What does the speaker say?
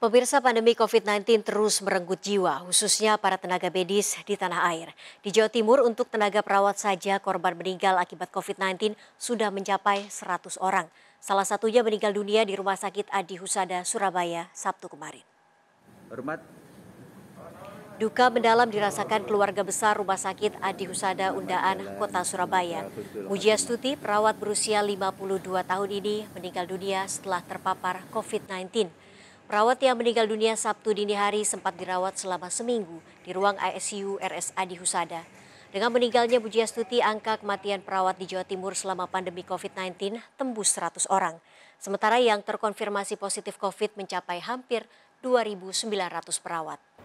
Pemirsa pandemi COVID-19 terus merenggut jiwa, khususnya para tenaga medis di tanah air. Di Jawa Timur untuk tenaga perawat saja korban meninggal akibat COVID-19 sudah mencapai 100 orang. Salah satunya meninggal dunia di Rumah Sakit Adi Husada, Surabaya, Sabtu kemarin. Hormat. Duka mendalam dirasakan keluarga besar Rumah Sakit Adi Husada Undaan, Kota Surabaya. Mujia Stuti, perawat berusia 52 tahun ini meninggal dunia setelah terpapar COVID-19. Perawat yang meninggal dunia Sabtu dini hari sempat dirawat selama seminggu di ruang ICU RSAD Husada. Dengan meninggalnya Bujiastuti, angka kematian perawat di Jawa Timur selama pandemi COVID-19 tembus 100 orang. Sementara yang terkonfirmasi positif COVID mencapai hampir 2.900 perawat.